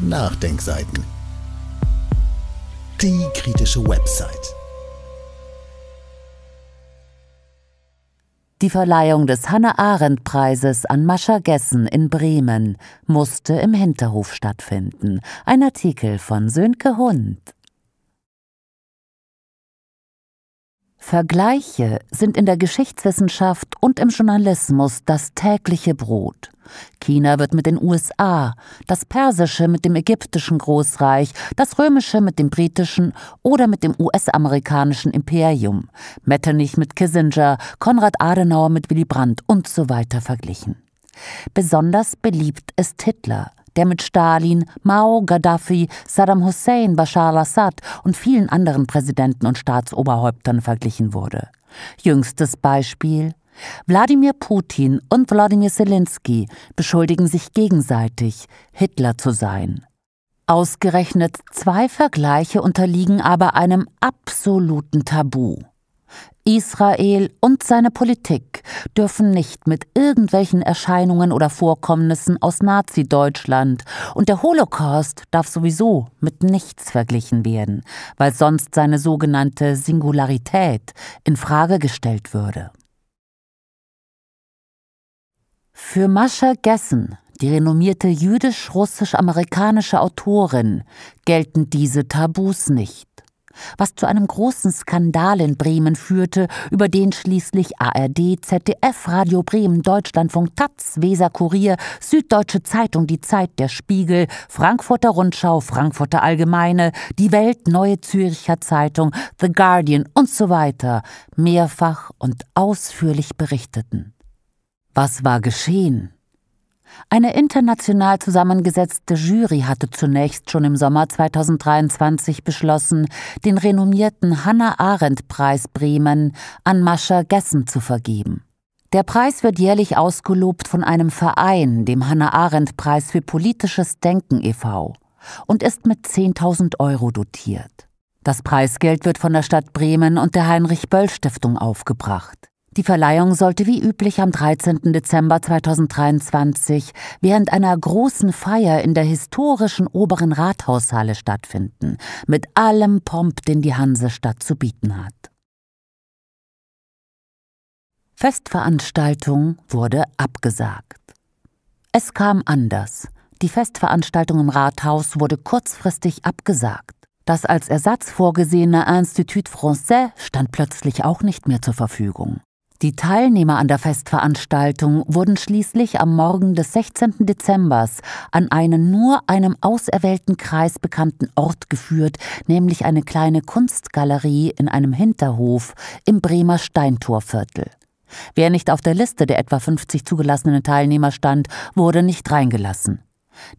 Nachdenkseiten. Die kritische Website. Die Verleihung des Hannah-Arendt-Preises an Mascha Gessen in Bremen musste im Hinterhof stattfinden. Ein Artikel von Sönke Hund. Vergleiche sind in der Geschichtswissenschaft und im Journalismus das tägliche Brot. China wird mit den USA, das Persische mit dem ägyptischen Großreich, das Römische mit dem britischen oder mit dem US-amerikanischen Imperium, Metternich mit Kissinger, Konrad Adenauer mit Willy Brandt und so weiter verglichen. Besonders beliebt ist Hitler – der mit Stalin, Mao, Gaddafi, Saddam Hussein, Bashar al-Assad und vielen anderen Präsidenten und Staatsoberhäuptern verglichen wurde. Jüngstes Beispiel Wladimir Putin und Wladimir Zelensky beschuldigen sich gegenseitig, Hitler zu sein. Ausgerechnet zwei Vergleiche unterliegen aber einem absoluten Tabu. Israel und seine Politik dürfen nicht mit irgendwelchen Erscheinungen oder Vorkommnissen aus Nazi-Deutschland und der Holocaust darf sowieso mit nichts verglichen werden, weil sonst seine sogenannte Singularität in Frage gestellt würde. Für Mascha Gessen, die renommierte jüdisch-russisch-amerikanische Autorin, gelten diese Tabus nicht was zu einem großen Skandal in Bremen führte, über den schließlich ARD, ZDF, Radio Bremen, Deutschlandfunk, Taz, Weser Kurier, Süddeutsche Zeitung, Die Zeit, Der Spiegel, Frankfurter Rundschau, Frankfurter Allgemeine, Die Welt, Neue Zürcher Zeitung, The Guardian und so weiter mehrfach und ausführlich berichteten. Was war geschehen? Eine international zusammengesetzte Jury hatte zunächst schon im Sommer 2023 beschlossen, den renommierten Hannah Arendt-Preis Bremen an Mascha Gessen zu vergeben. Der Preis wird jährlich ausgelobt von einem Verein, dem Hannah Arendt-Preis für politisches Denken e.V., und ist mit 10.000 Euro dotiert. Das Preisgeld wird von der Stadt Bremen und der Heinrich-Böll-Stiftung aufgebracht. Die Verleihung sollte wie üblich am 13. Dezember 2023 während einer großen Feier in der historischen oberen Rathaushalle stattfinden, mit allem Pomp, den die Hansestadt zu bieten hat. Festveranstaltung wurde abgesagt. Es kam anders. Die Festveranstaltung im Rathaus wurde kurzfristig abgesagt. Das als Ersatz vorgesehene Institut Français stand plötzlich auch nicht mehr zur Verfügung. Die Teilnehmer an der Festveranstaltung wurden schließlich am Morgen des 16. Dezember an einen nur einem auserwählten Kreis bekannten Ort geführt, nämlich eine kleine Kunstgalerie in einem Hinterhof im Bremer Steintorviertel. Wer nicht auf der Liste der etwa 50 zugelassenen Teilnehmer stand, wurde nicht reingelassen.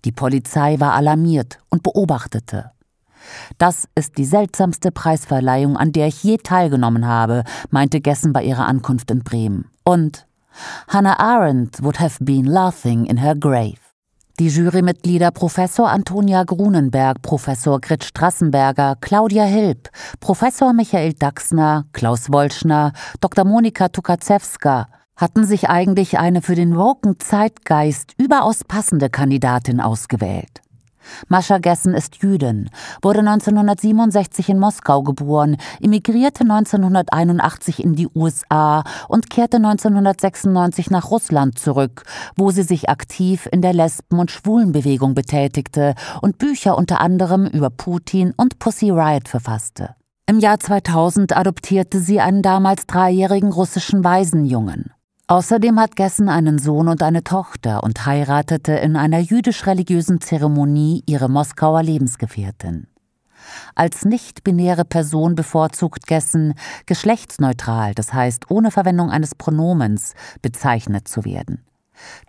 Die Polizei war alarmiert und beobachtete. Das ist die seltsamste Preisverleihung, an der ich je teilgenommen habe, meinte Gessen bei ihrer Ankunft in Bremen. Und Hannah Arendt would have been laughing in her grave. Die Jurymitglieder Professor Antonia Grunenberg, Professor Grit Strassenberger, Claudia Hilb, Professor Michael Dachsner, Klaus Wolschner, Dr. Monika Tukazewska hatten sich eigentlich eine für den woken Zeitgeist überaus passende Kandidatin ausgewählt. Mascha Gessen ist Jüdin, wurde 1967 in Moskau geboren, emigrierte 1981 in die USA und kehrte 1996 nach Russland zurück, wo sie sich aktiv in der Lesben- und Schwulenbewegung betätigte und Bücher unter anderem über Putin und Pussy Riot verfasste. Im Jahr 2000 adoptierte sie einen damals dreijährigen russischen Waisenjungen. Außerdem hat Gessen einen Sohn und eine Tochter und heiratete in einer jüdisch-religiösen Zeremonie ihre Moskauer Lebensgefährtin. Als nicht-binäre Person bevorzugt Gessen, geschlechtsneutral, das heißt ohne Verwendung eines Pronomens, bezeichnet zu werden.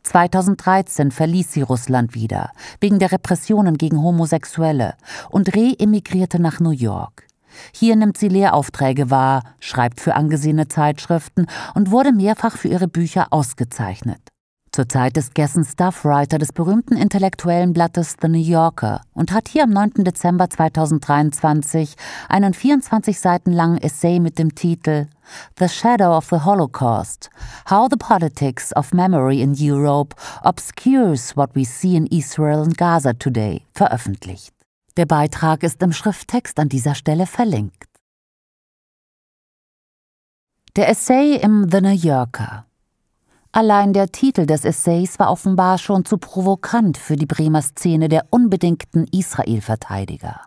2013 verließ sie Russland wieder, wegen der Repressionen gegen Homosexuelle, und re reemigrierte nach New York. Hier nimmt sie Lehraufträge wahr, schreibt für angesehene Zeitschriften und wurde mehrfach für ihre Bücher ausgezeichnet. Zurzeit ist Gessen Stuffwriter des berühmten intellektuellen Blattes The New Yorker und hat hier am 9. Dezember 2023 einen 24 Seiten langen Essay mit dem Titel The Shadow of the Holocaust: How the Politics of Memory in Europe Obscures What We See in Israel and Gaza Today veröffentlicht. Der Beitrag ist im Schrifttext an dieser Stelle verlinkt. Der Essay im The New Yorker. Allein der Titel des Essays war offenbar schon zu provokant für die Bremer Szene der unbedingten Israel-Verteidiger.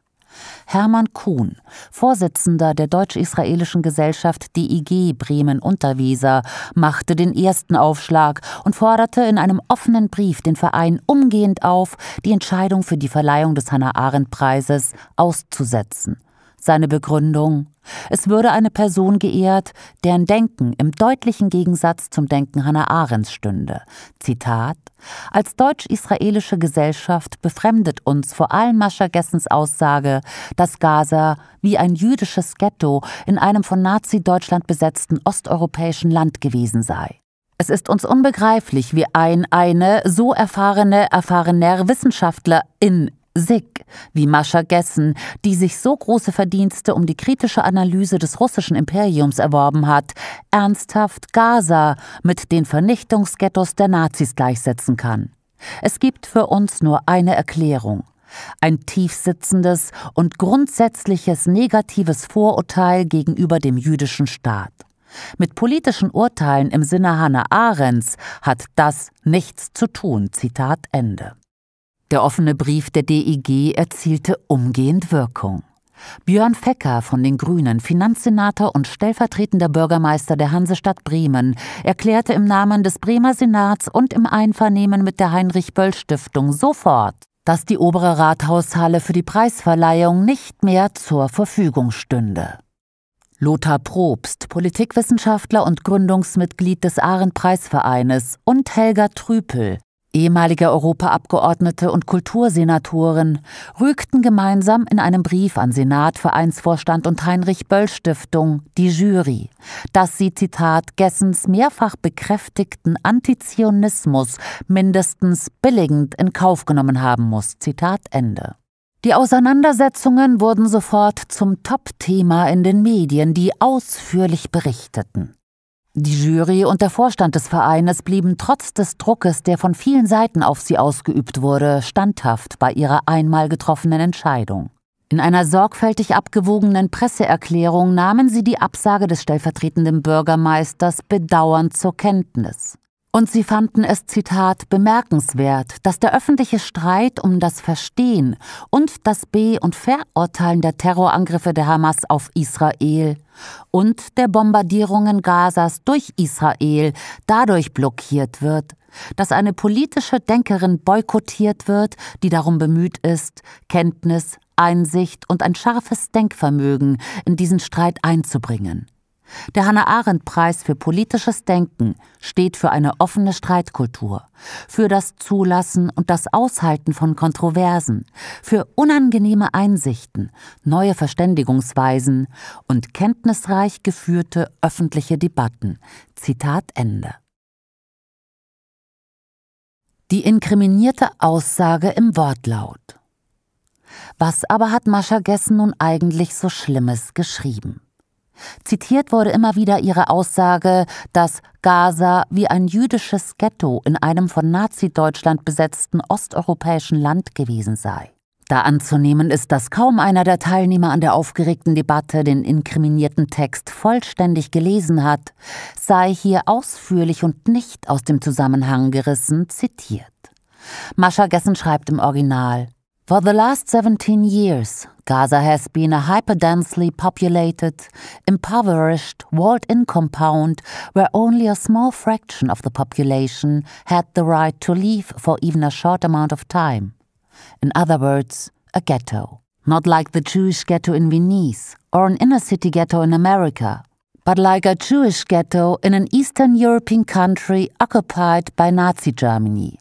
Hermann Kuhn, Vorsitzender der deutsch-israelischen Gesellschaft DIG bremen unterweser machte den ersten Aufschlag und forderte in einem offenen Brief den Verein umgehend auf, die Entscheidung für die Verleihung des Hannah-Arendt-Preises auszusetzen. Seine Begründung Es würde eine Person geehrt, deren Denken im deutlichen Gegensatz zum Denken Hannah Arendts stünde. Zitat Als deutsch-israelische Gesellschaft befremdet uns vor allem Mascha Gessens Aussage, dass Gaza wie ein jüdisches Ghetto in einem von Nazi-Deutschland besetzten osteuropäischen Land gewesen sei. Es ist uns unbegreiflich, wie ein eine so erfahrene, erfahrener Wissenschaftlerin SICK, wie Mascha Gessen, die sich so große Verdienste um die kritische Analyse des russischen Imperiums erworben hat, ernsthaft Gaza mit den Vernichtungsghettos der Nazis gleichsetzen kann. Es gibt für uns nur eine Erklärung. Ein tiefsitzendes und grundsätzliches negatives Vorurteil gegenüber dem jüdischen Staat. Mit politischen Urteilen im Sinne Hannah Arendts hat das nichts zu tun. Zitat Ende. Der offene Brief der DEG erzielte umgehend Wirkung. Björn Fecker von den Grünen, Finanzsenator und stellvertretender Bürgermeister der Hansestadt Bremen, erklärte im Namen des Bremer Senats und im Einvernehmen mit der Heinrich-Böll-Stiftung sofort, dass die obere Rathaushalle für die Preisverleihung nicht mehr zur Verfügung stünde. Lothar Probst, Politikwissenschaftler und Gründungsmitglied des Ahren-Preisvereines, und Helga Trüpel, ehemalige Europaabgeordnete und Kultursenatorin, rügten gemeinsam in einem Brief an Senat, Vereinsvorstand und Heinrich Böll Stiftung die Jury, dass sie, Zitat, Gessens mehrfach bekräftigten Antizionismus mindestens billigend in Kauf genommen haben muss. Zitat Ende. Die Auseinandersetzungen wurden sofort zum Top-Thema in den Medien, die ausführlich berichteten. Die Jury und der Vorstand des Vereines blieben trotz des Druckes, der von vielen Seiten auf sie ausgeübt wurde, standhaft bei ihrer einmal getroffenen Entscheidung. In einer sorgfältig abgewogenen Presseerklärung nahmen sie die Absage des stellvertretenden Bürgermeisters bedauernd zur Kenntnis. Und sie fanden es, Zitat, bemerkenswert, dass der öffentliche Streit um das Verstehen und das Be- und Verurteilen der Terrorangriffe der Hamas auf Israel und der Bombardierungen Gazas durch Israel dadurch blockiert wird, dass eine politische Denkerin boykottiert wird, die darum bemüht ist, Kenntnis, Einsicht und ein scharfes Denkvermögen in diesen Streit einzubringen. Der Hannah-Arendt-Preis für politisches Denken steht für eine offene Streitkultur, für das Zulassen und das Aushalten von Kontroversen, für unangenehme Einsichten, neue Verständigungsweisen und kenntnisreich geführte öffentliche Debatten. Zitat Ende. Die inkriminierte Aussage im Wortlaut. Was aber hat Mascha Gessen nun eigentlich so Schlimmes geschrieben? Zitiert wurde immer wieder ihre Aussage, dass Gaza wie ein jüdisches Ghetto in einem von Nazi-Deutschland besetzten osteuropäischen Land gewesen sei. Da anzunehmen ist, dass kaum einer der Teilnehmer an der aufgeregten Debatte den inkriminierten Text vollständig gelesen hat, sei hier ausführlich und nicht aus dem Zusammenhang gerissen zitiert. Mascha Gessen schreibt im Original: For the last 17 years, Gaza has been a hyperdensely populated, impoverished, walled in compound where only a small fraction of the population had the right to leave for even a short amount of time. In other words, a ghetto. Not like the Jewish ghetto in Venice or an inner city ghetto in America, but like a Jewish ghetto in an Eastern European country occupied by Nazi Germany.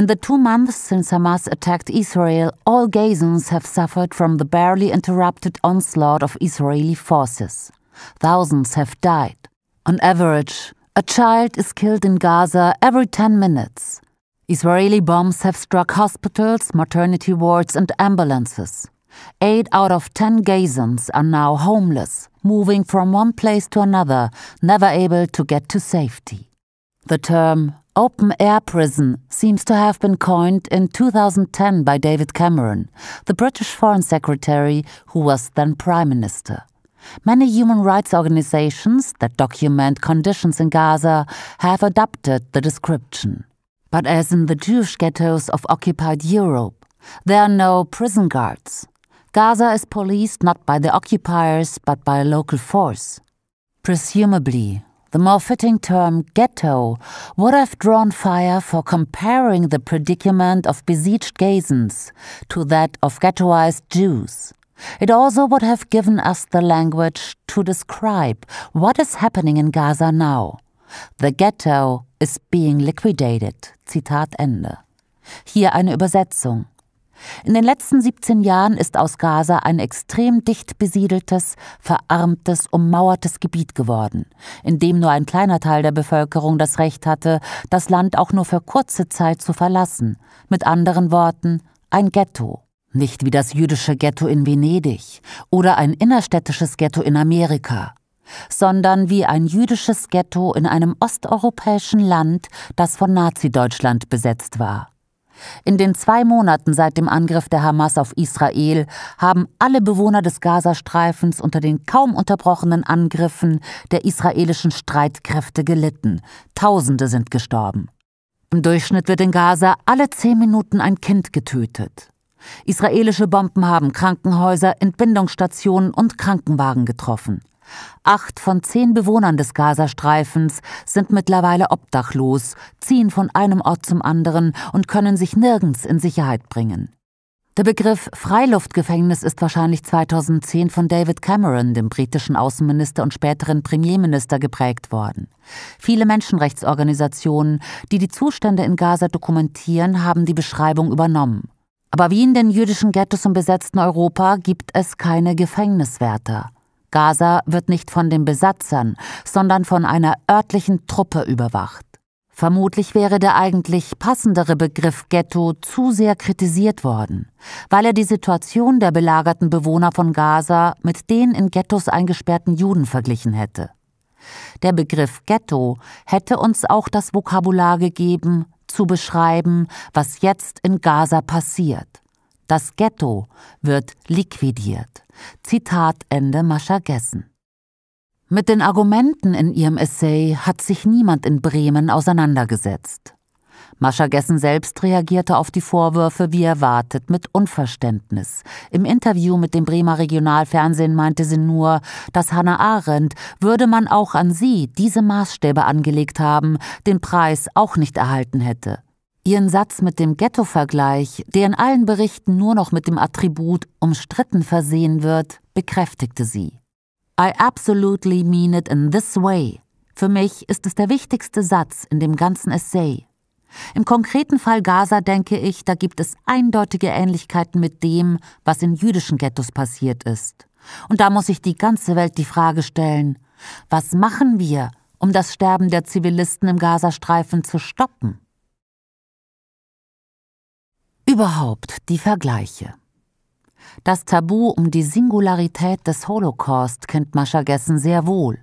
In the two months since Hamas attacked Israel, all Gazans have suffered from the barely interrupted onslaught of Israeli forces. Thousands have died. On average, a child is killed in Gaza every 10 minutes. Israeli bombs have struck hospitals, maternity wards, and ambulances. Eight out of ten Gazans are now homeless, moving from one place to another, never able to get to safety. The term Open air prison seems to have been coined in 2010 by David Cameron, the British Foreign Secretary who was then Prime Minister. Many human rights organizations that document conditions in Gaza have adopted the description. But as in the Jewish ghettos of occupied Europe, there are no prison guards. Gaza is policed not by the occupiers but by a local force. Presumably, the more fitting term ghetto would have drawn fire for comparing the predicament of besieged Gazans to that of ghettoized Jews. It also would have given us the language to describe what is happening in Gaza now. The ghetto is being liquidated. Zitat Ende. Hier eine Übersetzung. In den letzten 17 Jahren ist aus Gaza ein extrem dicht besiedeltes, verarmtes, ummauertes Gebiet geworden, in dem nur ein kleiner Teil der Bevölkerung das Recht hatte, das Land auch nur für kurze Zeit zu verlassen. Mit anderen Worten, ein Ghetto. Nicht wie das jüdische Ghetto in Venedig oder ein innerstädtisches Ghetto in Amerika, sondern wie ein jüdisches Ghetto in einem osteuropäischen Land, das von Nazi-Deutschland besetzt war. In den zwei Monaten seit dem Angriff der Hamas auf Israel haben alle Bewohner des Gazastreifens unter den kaum unterbrochenen Angriffen der israelischen Streitkräfte gelitten. Tausende sind gestorben. Im Durchschnitt wird in Gaza alle zehn Minuten ein Kind getötet. Israelische Bomben haben Krankenhäuser, Entbindungsstationen und Krankenwagen getroffen. Acht von zehn Bewohnern des Gazastreifens sind mittlerweile obdachlos, ziehen von einem Ort zum anderen und können sich nirgends in Sicherheit bringen. Der Begriff Freiluftgefängnis ist wahrscheinlich 2010 von David Cameron, dem britischen Außenminister und späteren Premierminister, geprägt worden. Viele Menschenrechtsorganisationen, die die Zustände in Gaza dokumentieren, haben die Beschreibung übernommen. Aber wie in den jüdischen Ghettos im besetzten Europa gibt es keine Gefängniswärter. Gaza wird nicht von den Besatzern, sondern von einer örtlichen Truppe überwacht. Vermutlich wäre der eigentlich passendere Begriff Ghetto zu sehr kritisiert worden, weil er die Situation der belagerten Bewohner von Gaza mit den in Ghettos eingesperrten Juden verglichen hätte. Der Begriff Ghetto hätte uns auch das Vokabular gegeben, zu beschreiben, was jetzt in Gaza passiert. Das Ghetto wird liquidiert. Zitat Ende Mascha Gessen. Mit den Argumenten in ihrem Essay hat sich niemand in Bremen auseinandergesetzt. Mascha Gessen selbst reagierte auf die Vorwürfe wie erwartet mit Unverständnis. Im Interview mit dem Bremer Regionalfernsehen meinte sie nur, dass Hannah Arendt, würde man auch an sie diese Maßstäbe angelegt haben, den Preis auch nicht erhalten hätte. Ihren Satz mit dem Ghetto-Vergleich, der in allen Berichten nur noch mit dem Attribut umstritten versehen wird, bekräftigte sie. I absolutely mean it in this way. Für mich ist es der wichtigste Satz in dem ganzen Essay. Im konkreten Fall Gaza denke ich, da gibt es eindeutige Ähnlichkeiten mit dem, was in jüdischen Ghettos passiert ist. Und da muss sich die ganze Welt die Frage stellen, was machen wir, um das Sterben der Zivilisten im Gazastreifen zu stoppen? Überhaupt die Vergleiche. Das Tabu um die Singularität des Holocaust kennt Mascha Gessen sehr wohl,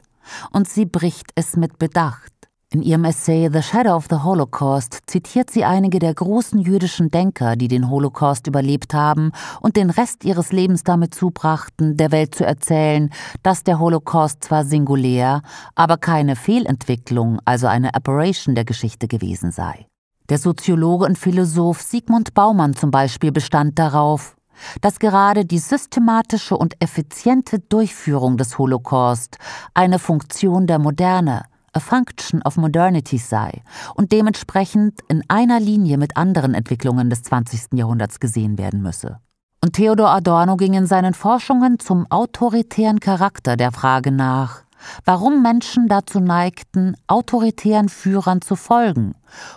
und sie bricht es mit Bedacht. In ihrem Essay The Shadow of the Holocaust zitiert sie einige der großen jüdischen Denker, die den Holocaust überlebt haben und den Rest ihres Lebens damit zubrachten, der Welt zu erzählen, dass der Holocaust zwar singulär, aber keine Fehlentwicklung, also eine Aberration der Geschichte gewesen sei. Der Soziologe und Philosoph Sigmund Baumann zum Beispiel bestand darauf, dass gerade die systematische und effiziente Durchführung des Holocaust eine Funktion der Moderne, a function of modernity sei und dementsprechend in einer Linie mit anderen Entwicklungen des 20. Jahrhunderts gesehen werden müsse. Und Theodor Adorno ging in seinen Forschungen zum autoritären Charakter der Frage nach, warum Menschen dazu neigten, autoritären Führern zu folgen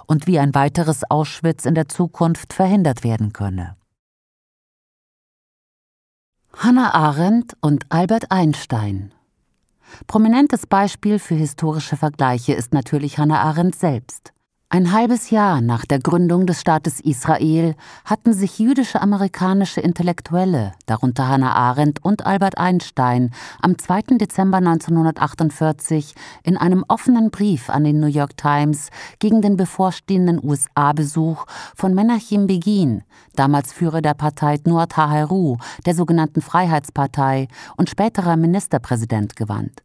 und wie ein weiteres Auschwitz in der Zukunft verhindert werden könne. Hannah Arendt und Albert Einstein Prominentes Beispiel für historische Vergleiche ist natürlich Hannah Arendt selbst. Ein halbes Jahr nach der Gründung des Staates Israel hatten sich jüdische amerikanische Intellektuelle, darunter Hannah Arendt und Albert Einstein, am 2. Dezember 1948 in einem offenen Brief an den New York Times gegen den bevorstehenden USA-Besuch von Menachem Begin, damals Führer der Partei Nur HaHeru, der sogenannten Freiheitspartei und späterer Ministerpräsident, gewandt.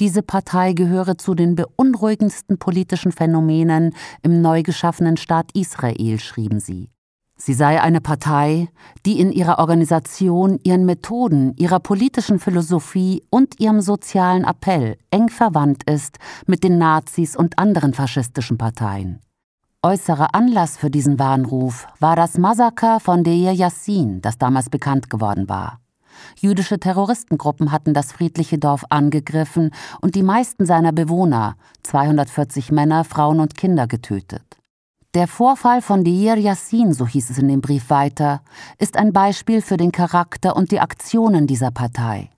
Diese Partei gehöre zu den beunruhigendsten politischen Phänomenen im neu geschaffenen Staat Israel, schrieben sie. Sie sei eine Partei, die in ihrer Organisation, ihren Methoden, ihrer politischen Philosophie und ihrem sozialen Appell eng verwandt ist mit den Nazis und anderen faschistischen Parteien. Äußerer Anlass für diesen Warnruf war das Massaker von Deir Yassin, das damals bekannt geworden war. Jüdische Terroristengruppen hatten das friedliche Dorf angegriffen und die meisten seiner Bewohner, 240 Männer, Frauen und Kinder, getötet. Der Vorfall von Deir Yassin, so hieß es in dem Brief weiter, ist ein Beispiel für den Charakter und die Aktionen dieser Partei.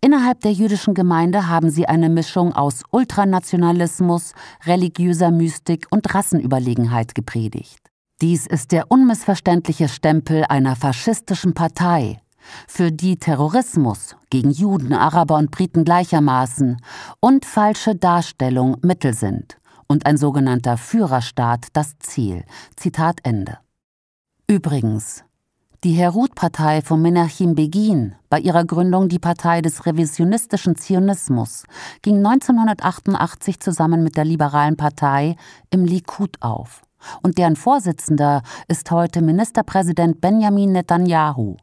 Innerhalb der jüdischen Gemeinde haben sie eine Mischung aus Ultranationalismus, religiöser Mystik und Rassenüberlegenheit gepredigt. Dies ist der unmissverständliche Stempel einer faschistischen Partei, für die Terrorismus gegen Juden, Araber und Briten gleichermaßen und falsche Darstellung Mittel sind und ein sogenannter Führerstaat das Ziel. Zitat Ende. Übrigens, die Herut-Partei von Menachim Begin, bei ihrer Gründung die Partei des revisionistischen Zionismus, ging 1988 zusammen mit der liberalen Partei im Likud auf. Und deren Vorsitzender ist heute Ministerpräsident Benjamin Netanyahu.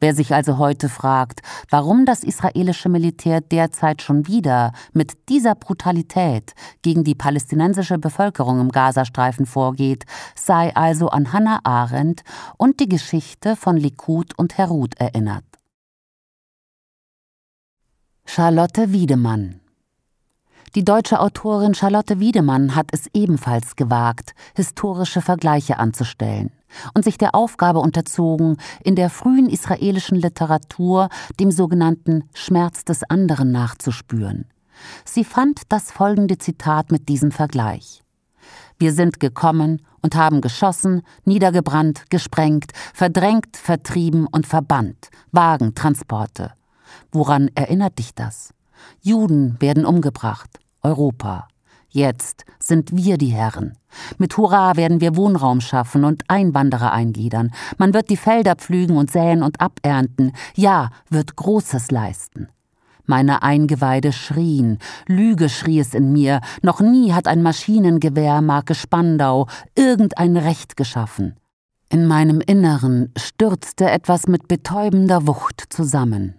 Wer sich also heute fragt, warum das israelische Militär derzeit schon wieder mit dieser Brutalität gegen die palästinensische Bevölkerung im Gazastreifen vorgeht, sei also an Hannah Arendt und die Geschichte von Likud und Herut erinnert. Charlotte Wiedemann die deutsche Autorin Charlotte Wiedemann hat es ebenfalls gewagt, historische Vergleiche anzustellen und sich der Aufgabe unterzogen, in der frühen israelischen Literatur dem sogenannten Schmerz des anderen nachzuspüren. Sie fand das folgende Zitat mit diesem Vergleich. Wir sind gekommen und haben geschossen, niedergebrannt, gesprengt, verdrängt, vertrieben und verbannt. Wagen, Transporte. Woran erinnert dich das? Juden werden umgebracht. Europa. Jetzt sind wir die Herren. Mit Hurra werden wir Wohnraum schaffen und Einwanderer eingliedern. Man wird die Felder pflügen und säen und abernten. Ja, wird Großes leisten. Meine Eingeweide schrien, Lüge schrie es in mir, noch nie hat ein Maschinengewehr Marke Spandau irgendein Recht geschaffen. In meinem Inneren stürzte etwas mit betäubender Wucht zusammen.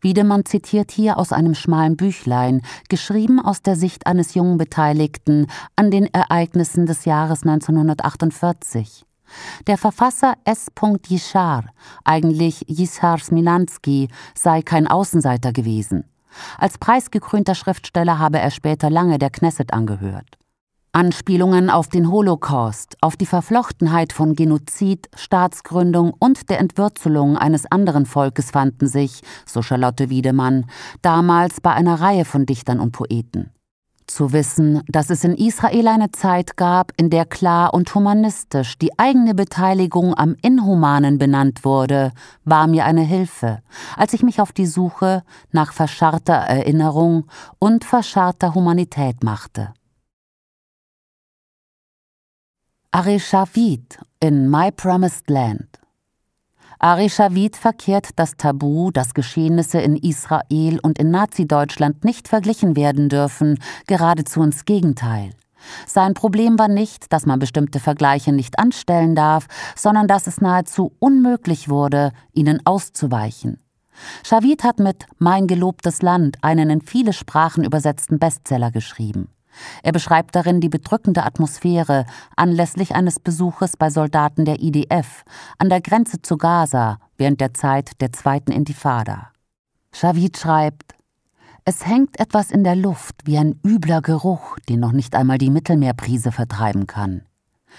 Wiedemann zitiert hier aus einem schmalen Büchlein, geschrieben aus der Sicht eines jungen Beteiligten an den Ereignissen des Jahres 1948. Der Verfasser S. Yishar, eigentlich Yishar Smilanski, sei kein Außenseiter gewesen. Als preisgekrönter Schriftsteller habe er später lange der Knesset angehört. Anspielungen auf den Holocaust, auf die Verflochtenheit von Genozid, Staatsgründung und der Entwürzelung eines anderen Volkes fanden sich, so Charlotte Wiedemann, damals bei einer Reihe von Dichtern und Poeten. Zu wissen, dass es in Israel eine Zeit gab, in der klar und humanistisch die eigene Beteiligung am Inhumanen benannt wurde, war mir eine Hilfe, als ich mich auf die Suche nach verscharrter Erinnerung und verscharrter Humanität machte. Ari Shavit in My Promised Land. Ari Shavit verkehrt das Tabu, dass Geschehnisse in Israel und in Nazi-Deutschland nicht verglichen werden dürfen, geradezu ins Gegenteil. Sein Problem war nicht, dass man bestimmte Vergleiche nicht anstellen darf, sondern dass es nahezu unmöglich wurde, ihnen auszuweichen. Shavit hat mit Mein gelobtes Land einen in viele Sprachen übersetzten Bestseller geschrieben. Er beschreibt darin die bedrückende Atmosphäre anlässlich eines Besuches bei Soldaten der IDF an der Grenze zu Gaza während der Zeit der zweiten Intifada. Shavid schreibt, es hängt etwas in der Luft wie ein übler Geruch, den noch nicht einmal die Mittelmeerbrise vertreiben kann.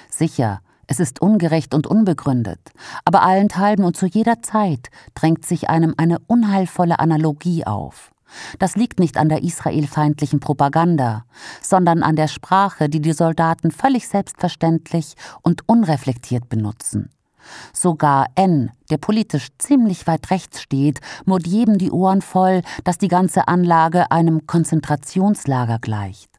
Sicher, es ist ungerecht und unbegründet, aber allenthalben und zu jeder Zeit drängt sich einem eine unheilvolle Analogie auf. Das liegt nicht an der israelfeindlichen Propaganda, sondern an der Sprache, die die Soldaten völlig selbstverständlich und unreflektiert benutzen. Sogar N, der politisch ziemlich weit rechts steht, murrt jedem die Ohren voll, dass die ganze Anlage einem Konzentrationslager gleicht.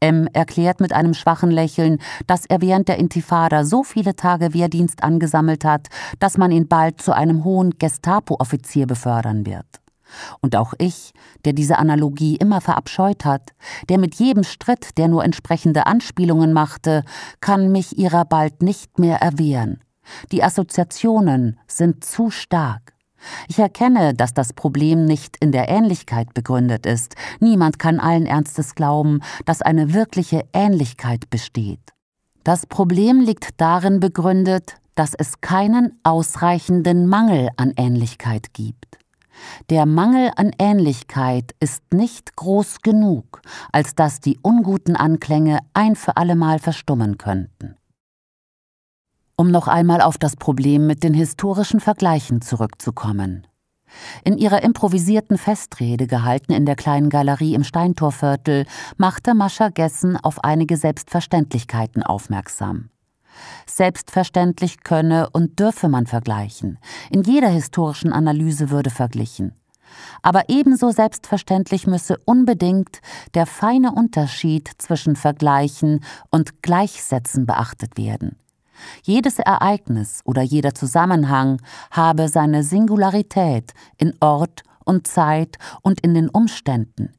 M erklärt mit einem schwachen Lächeln, dass er während der Intifada so viele Tage Wehrdienst angesammelt hat, dass man ihn bald zu einem hohen Gestapo-Offizier befördern wird. Und auch ich, der diese Analogie immer verabscheut hat, der mit jedem Stritt, der nur entsprechende Anspielungen machte, kann mich ihrer bald nicht mehr erwehren. Die Assoziationen sind zu stark. Ich erkenne, dass das Problem nicht in der Ähnlichkeit begründet ist. Niemand kann allen Ernstes glauben, dass eine wirkliche Ähnlichkeit besteht. Das Problem liegt darin begründet, dass es keinen ausreichenden Mangel an Ähnlichkeit gibt. Der Mangel an Ähnlichkeit ist nicht groß genug, als dass die unguten Anklänge ein für allemal verstummen könnten. Um noch einmal auf das Problem mit den historischen Vergleichen zurückzukommen. In ihrer improvisierten Festrede, gehalten in der kleinen Galerie im Steintorviertel, machte Mascha Gessen auf einige Selbstverständlichkeiten aufmerksam. Selbstverständlich könne und dürfe man vergleichen. In jeder historischen Analyse würde verglichen. Aber ebenso selbstverständlich müsse unbedingt der feine Unterschied zwischen Vergleichen und Gleichsetzen beachtet werden. Jedes Ereignis oder jeder Zusammenhang habe seine Singularität in Ort und Zeit und in den Umständen.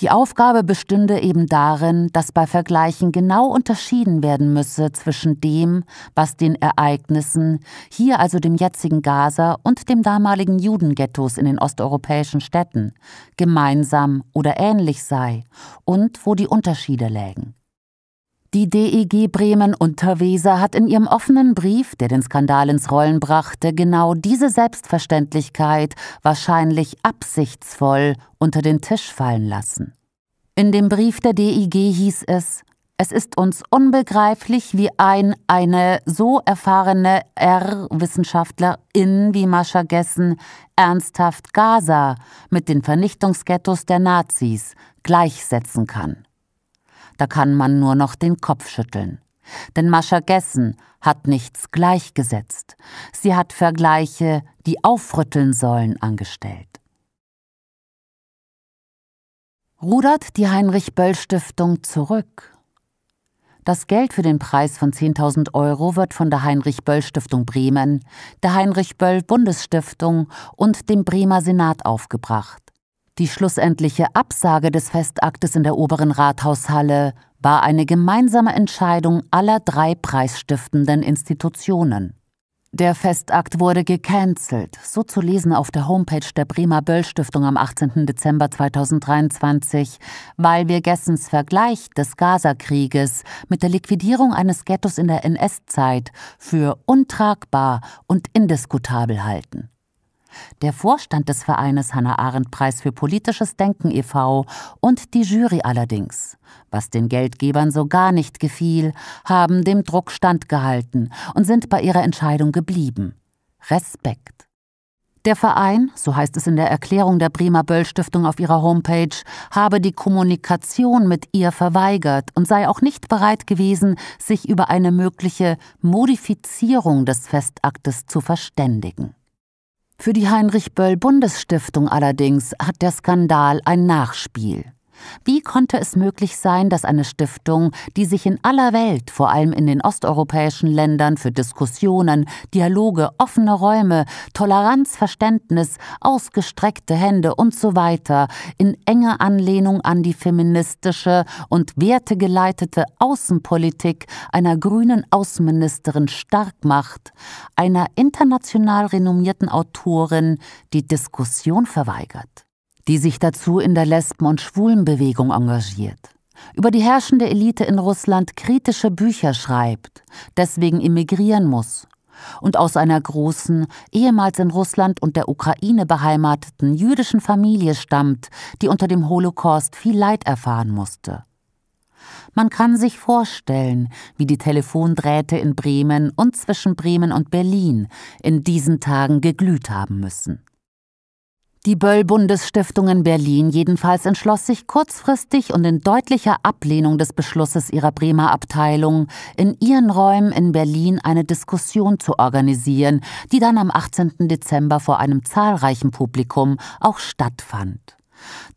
Die Aufgabe bestünde eben darin, dass bei Vergleichen genau unterschieden werden müsse zwischen dem, was den Ereignissen, hier also dem jetzigen Gaza und dem damaligen Judenghettos in den osteuropäischen Städten, gemeinsam oder ähnlich sei und wo die Unterschiede lägen. Die DEG Bremen Unterweser hat in ihrem offenen Brief, der den Skandal ins Rollen brachte, genau diese Selbstverständlichkeit wahrscheinlich absichtsvoll unter den Tisch fallen lassen. In dem Brief der DEG hieß es, es ist uns unbegreiflich, wie ein eine so erfahrene R-Wissenschaftlerin wie Mascha Gessen ernsthaft Gaza mit den Vernichtungsghettos der Nazis gleichsetzen kann. Da kann man nur noch den Kopf schütteln. Denn Mascha Gessen hat nichts gleichgesetzt. Sie hat Vergleiche, die aufrütteln sollen, angestellt. Rudert die Heinrich-Böll-Stiftung zurück. Das Geld für den Preis von 10.000 Euro wird von der Heinrich-Böll-Stiftung Bremen, der Heinrich-Böll-Bundesstiftung und dem Bremer Senat aufgebracht. Die schlussendliche Absage des Festaktes in der oberen Rathaushalle war eine gemeinsame Entscheidung aller drei preisstiftenden Institutionen. Der Festakt wurde gecancelt, so zu lesen auf der Homepage der Bremer Böll Stiftung am 18. Dezember 2023, weil wir Gessens Vergleich des Gazakrieges mit der Liquidierung eines Ghettos in der NS-Zeit für untragbar und indiskutabel halten. Der Vorstand des Vereines Hannah Arendt Preis für politisches Denken e.V. und die Jury allerdings, was den Geldgebern so gar nicht gefiel, haben dem Druck standgehalten und sind bei ihrer Entscheidung geblieben. Respekt. Der Verein, so heißt es in der Erklärung der Bremer Böll-Stiftung auf ihrer Homepage, habe die Kommunikation mit ihr verweigert und sei auch nicht bereit gewesen, sich über eine mögliche Modifizierung des Festaktes zu verständigen. Für die Heinrich Böll Bundesstiftung allerdings hat der Skandal ein Nachspiel. Wie konnte es möglich sein, dass eine Stiftung, die sich in aller Welt, vor allem in den osteuropäischen Ländern, für Diskussionen, Dialoge, offene Räume, Toleranz, Verständnis, ausgestreckte Hände und so weiter, in enger Anlehnung an die feministische und wertegeleitete Außenpolitik einer grünen Außenministerin stark macht, einer international renommierten Autorin die Diskussion verweigert? die sich dazu in der Lesben- und Schwulenbewegung engagiert, über die herrschende Elite in Russland kritische Bücher schreibt, deswegen emigrieren muss und aus einer großen, ehemals in Russland und der Ukraine beheimateten jüdischen Familie stammt, die unter dem Holocaust viel Leid erfahren musste. Man kann sich vorstellen, wie die Telefondrähte in Bremen und zwischen Bremen und Berlin in diesen Tagen geglüht haben müssen. Die Böll-Bundesstiftung in Berlin jedenfalls entschloss sich kurzfristig und in deutlicher Ablehnung des Beschlusses ihrer Bremer Abteilung, in ihren Räumen in Berlin eine Diskussion zu organisieren, die dann am 18. Dezember vor einem zahlreichen Publikum auch stattfand.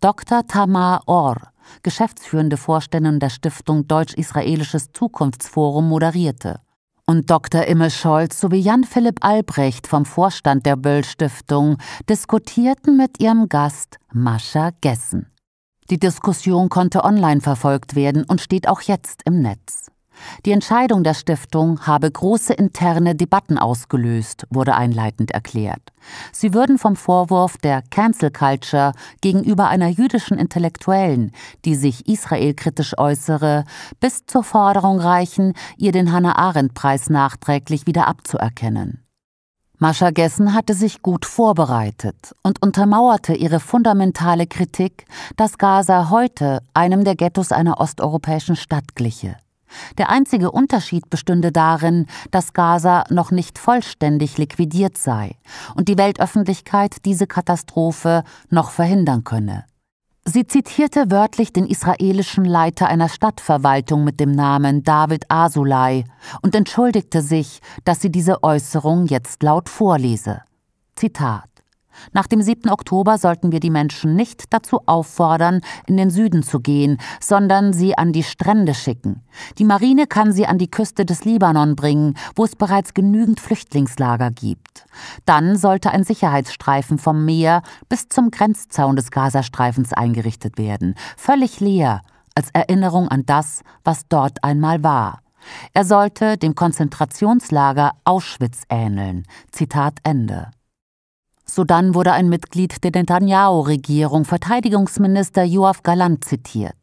Dr. Tamar Orr, geschäftsführende Vorständin der Stiftung Deutsch-Israelisches Zukunftsforum, moderierte und Dr. Imme Scholz sowie Jan-Philipp Albrecht vom Vorstand der Böll-Stiftung diskutierten mit ihrem Gast Mascha Gessen. Die Diskussion konnte online verfolgt werden und steht auch jetzt im Netz. Die Entscheidung der Stiftung habe große interne Debatten ausgelöst, wurde einleitend erklärt. Sie würden vom Vorwurf der Cancel Culture gegenüber einer jüdischen Intellektuellen, die sich israelkritisch äußere, bis zur Forderung reichen, ihr den Hannah Arendt-Preis nachträglich wieder abzuerkennen. Mascha Gessen hatte sich gut vorbereitet und untermauerte ihre fundamentale Kritik, dass Gaza heute einem der Ghettos einer osteuropäischen Stadt gliche. Der einzige Unterschied bestünde darin, dass Gaza noch nicht vollständig liquidiert sei und die Weltöffentlichkeit diese Katastrophe noch verhindern könne. Sie zitierte wörtlich den israelischen Leiter einer Stadtverwaltung mit dem Namen David Asulai und entschuldigte sich, dass sie diese Äußerung jetzt laut vorlese. Zitat nach dem 7. Oktober sollten wir die Menschen nicht dazu auffordern, in den Süden zu gehen, sondern sie an die Strände schicken. Die Marine kann sie an die Küste des Libanon bringen, wo es bereits genügend Flüchtlingslager gibt. Dann sollte ein Sicherheitsstreifen vom Meer bis zum Grenzzaun des Gazastreifens eingerichtet werden, völlig leer, als Erinnerung an das, was dort einmal war. Er sollte dem Konzentrationslager Auschwitz ähneln. Zitat Ende. Sodann wurde ein Mitglied der Netanyahu-Regierung, Verteidigungsminister Yoav Galant, zitiert.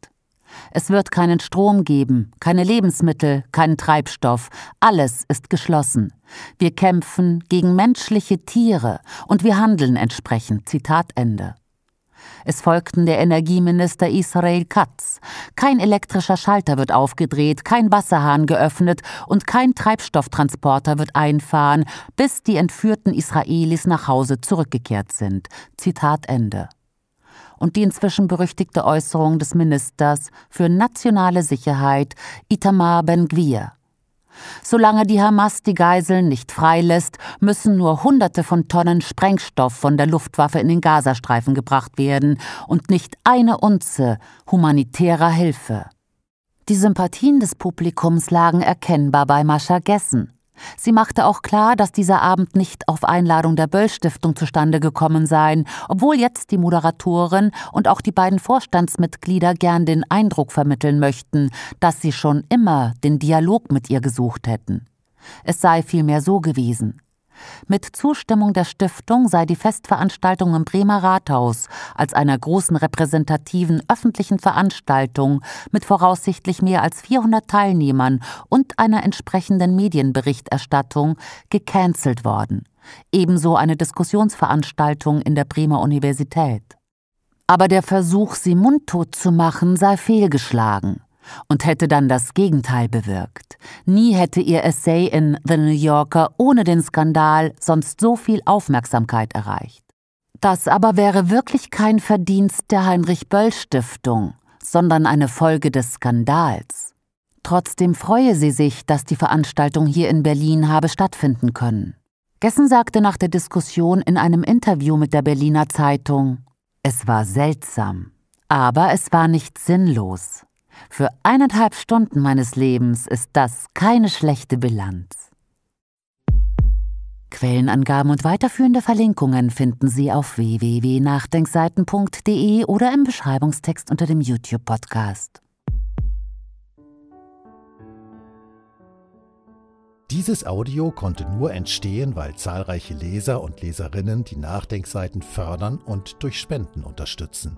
Es wird keinen Strom geben, keine Lebensmittel, keinen Treibstoff. Alles ist geschlossen. Wir kämpfen gegen menschliche Tiere und wir handeln entsprechend. Zitat Ende. Es folgten der Energieminister Israel Katz. Kein elektrischer Schalter wird aufgedreht, kein Wasserhahn geöffnet und kein Treibstofftransporter wird einfahren, bis die entführten Israelis nach Hause zurückgekehrt sind. Zitat Ende. Und die inzwischen berüchtigte Äußerung des Ministers für nationale Sicherheit Itamar Ben-Gvir. Solange die Hamas die Geiseln nicht freilässt, müssen nur Hunderte von Tonnen Sprengstoff von der Luftwaffe in den Gazastreifen gebracht werden und nicht eine Unze humanitärer Hilfe. Die Sympathien des Publikums lagen erkennbar bei Mascha Gessen. Sie machte auch klar, dass dieser Abend nicht auf Einladung der Böll-Stiftung zustande gekommen sei, obwohl jetzt die Moderatorin und auch die beiden Vorstandsmitglieder gern den Eindruck vermitteln möchten, dass sie schon immer den Dialog mit ihr gesucht hätten. Es sei vielmehr so gewesen. Mit Zustimmung der Stiftung sei die Festveranstaltung im Bremer Rathaus als einer großen repräsentativen öffentlichen Veranstaltung mit voraussichtlich mehr als 400 Teilnehmern und einer entsprechenden Medienberichterstattung gecancelt worden. Ebenso eine Diskussionsveranstaltung in der Bremer Universität. Aber der Versuch, sie mundtot zu machen, sei fehlgeschlagen und hätte dann das Gegenteil bewirkt. Nie hätte ihr Essay in The New Yorker ohne den Skandal sonst so viel Aufmerksamkeit erreicht. Das aber wäre wirklich kein Verdienst der Heinrich Böll Stiftung, sondern eine Folge des Skandals. Trotzdem freue sie sich, dass die Veranstaltung hier in Berlin habe stattfinden können. Gessen sagte nach der Diskussion in einem Interview mit der Berliner Zeitung, es war seltsam, aber es war nicht sinnlos. Für eineinhalb Stunden meines Lebens ist das keine schlechte Bilanz. Quellenangaben und weiterführende Verlinkungen finden Sie auf www.nachdenkseiten.de oder im Beschreibungstext unter dem YouTube-Podcast. Dieses Audio konnte nur entstehen, weil zahlreiche Leser und Leserinnen die Nachdenkseiten fördern und durch Spenden unterstützen.